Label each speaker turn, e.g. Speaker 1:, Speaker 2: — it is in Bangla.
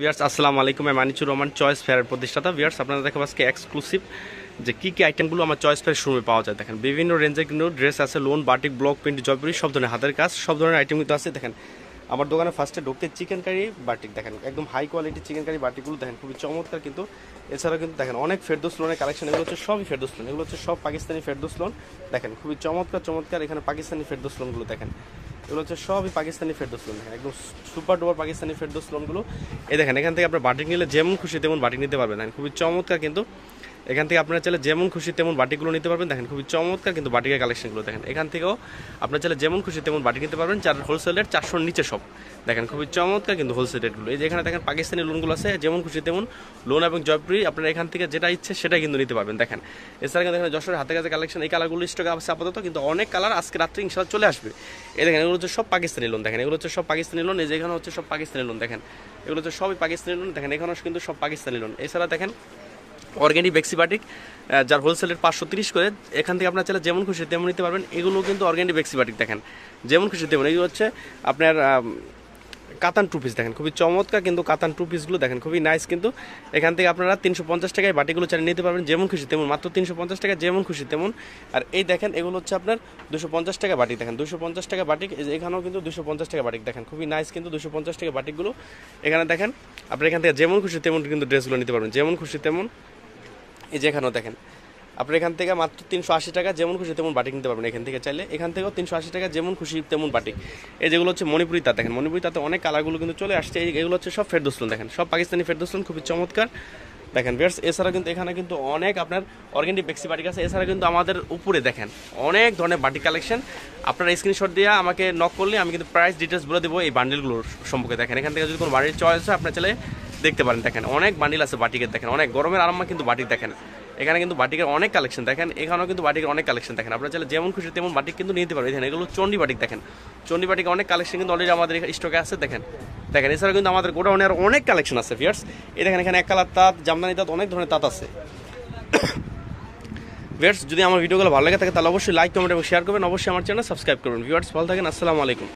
Speaker 1: ভিয়ার্স আসসালামু আলাইকুম মানিচুর রহমান চয়েস ফেয়ারের প্রতিষ্ঠাতা ভিয়ার্স আপনারা দেখো আজকে এক্সক্লুসিভ যে কী কী আইটেমগুলো আমার চয়েস ফেয়ার শোরুমে পাওয়া যায় দেখেন বিভিন্ন রেঞ্জের কিন্তু ড্রেস আছে lawn batik block print Jaipuri সব ধরনের হাতের কাজ সব ধরনের আইটেম কিন্তু আছে দেখেন আমার দোকানে ফার্স্টে ঢুকতে চিকেন কারি বাটিক দেখেন একদম হাই কোয়ালিটি চিকেন কারি বাটিকগুলো দেখেন খুবই চমৎকার কিন্তু এছাড়াও কিন্তু দেখেন অনেক ফেরদোস লোনের কালেকশন এগুলো হচ্ছে সবই ফেরদোস লোন এগুলো হচ্ছে সব পাকিস্তানি ফেরদোস লোন দেখেন খুবই চমৎকার চমৎকার এখানে পাকিস্তানি ফেরদোস লোনগুলো দেখেন এগুলো হচ্ছে সবই পাকিস্তানি ফেরদোস লোন দেখেন একদম সুপার ডুপার পাকিস্তানি ফেরদোস লোনগুলো এই দেখেন এখান থেকে আপনার বাটিং নিলে যেমন খুশি তেমন বাটিং নিতে পারবেন খুবই চমৎকার কিন্তু এখান থেকে আপনারা চাইলে যেমন খুশি তেমন বাটিগুলো নিতে পারবেন দেখেন খুবই চমৎকার কিন্তু বাটিকের কালেকশনগুলো দেখেন এখান থেকেও আপনারা চাইলে যেমন খুশি তেমন বাটি নিতে পারবেন চার হোলসেল রেট চারশোর নিচে সব দেখেন খুবই চমৎকার কিন্তু হোলসেল রেটগুলো এই যে এখানে দেখেন পাকিস্তানি লোনগুলো আছে যেমন খুশি তেমন লোন এবং জয়প্রি আপনারা এখান থেকে যেটা ইচ্ছে সেটাই কিন্তু নিতে পারবেন দেখেন এছাড়া কিন্তু দেখেন যশোরের হাতে কাছে কালেকশন এই কালারগুলো স্টক আছে আপাতত কিন্তু অনেক কালার আজকে রাত্রে ইনশাল্লাহ চলে আসবে এই দেখেন এগুলো হচ্ছে সব পাকিস্তানি লোন দেখেন এগুলো হচ্ছে সব পাকিস্তানি লোন এই যে এখানে হচ্ছে সব পাকিস্তানি লোন দেখেন এগুলো হচ্ছে সবই পাকিস্তানি লোন দেখেন এখানেও কিন্তু সব পাকিস্তানি লোন এছাড়া দেখেন অর্গ্যানিক বেক্সিবাটিক যার হোলসেলের পাঁচশো তিরিশ করে এখান থেকে আপনার চাইলে যেমন খুশি তেমন নিতে পারবেন এগুলো কিন্তু অর্গ্যানিক বেক্সিবাটিক দেখেন যেমন খুশি তেমন এগুলো হচ্ছে আপনার কাতান টু পিস দেখেন খুবই চমৎকার কিন্তু কাতান টু পিসগুলো দেখেন খুবই নাইস কিন্তু এখান থেকে আপনারা তিনশো পঞ্চাশ টাকায় বাটিগুলো চালিয়ে নিতে পারবেন যেমন খুশি তেমন মাত্র তিনশো পঞ্চাশ টাকা যেমন খুশি তেমন আর এই দেখেন এগুলো হচ্ছে আপনার দুশো পঞ্চাশ টাকা বাটি দেখেন দুশো পঞ্চাশ টাকা বাটি এখানেও কিন্তু দুশো পঞ্চাশ টাকা বাটিক দেখেন খুবই নাইস কিন্তু দুশো পঞ্চাশ টাকা বাটিকগুলো এখানে দেখেন আপনি এখান থেকে যেমন খুশি তেমন কিন্তু ড্রেসগুলো নিতে পারবেন যেমন খুশি তেমন এই যে এখানেও দেখেন আপনি এখান থেকে মাত্র তিনশো আশি টাকা যেমন খুশি তেমন বাটি কিনতে পারবেন এখান থেকে চাইলে এখান থেকেও তিনশো আশি টাকা যেমন খুশি তেমন বাটি এই যেগুলো হচ্ছে মণিপুরি তা দেখেন মণিপুরি তাতে অনেক কালারগুলো কিন্তু চলে আসছে এগুলো হচ্ছে সব ফেরদোসলুন দেখেন সব পাকিস্তানি ফেরদোসলুন খুবই চমৎকার দেখেন বেটস এছাড়া কিন্তু এখানে কিন্তু অনেক আপনার অর্গ্যানিক বেক্সি বাটিক আছে এছাড়া কিন্তু আমাদের উপরে দেখেন অনেক ধরনের বাটি কালেকশন আপনারা স্ক্রিনশট দিয়ে আমাকে নক করলে আমি কিন্তু প্রাইস ডিটেলস বলে দেবো এই বান্ডেলগুলোর সম্পর্কে দেখেন এখান থেকে যদি কোনো বাড়ির চয়েস হয় আপনার চাইলে দেখতে পারেন দেখেন অনেক বান্ডিল আছে বাটিকের দেখেন অনেক গরমের আরম্ভ কিন্তু বাটিক দেখেন এখানে কিন্তু বাটিকের অনেক কালেকশন দেখেন এখানেও কিন্তু বাটিকের অনেক কালেকশন দেখেন আপনার চাইলে যেমন খুশি তেমন বাটিক কিন্তু নিতে পারবেন এখানে এগুলো চন্ডি বাটিক দেখেন চন্ডি বাটিক অনেক কালেকশন কিন্তু অলরেডি আমাদের স্টকে আছে দেখেন দেখেন এছাড়াও কিন্তু আমাদের গোডাউনে আর অনেক কালেকশন আছে ভিয়ার্স এই দেখেন এখানে এক কালার তাঁত জামদানি তাঁত অনেক ধরনের তাঁত আছে ভিয়ার্স যদি আমার ভিডিওগুলো ভালো লাগে থাকে তাহলে অবশ্যই লাইক কমেন্ট এবং শেয়ার করবেন অবশ্যই আমার চ্যানেল সাবস্ক্রাইব করবেন ভিয়ার্স ভালো থাকেন আসসালামু আলাইকুম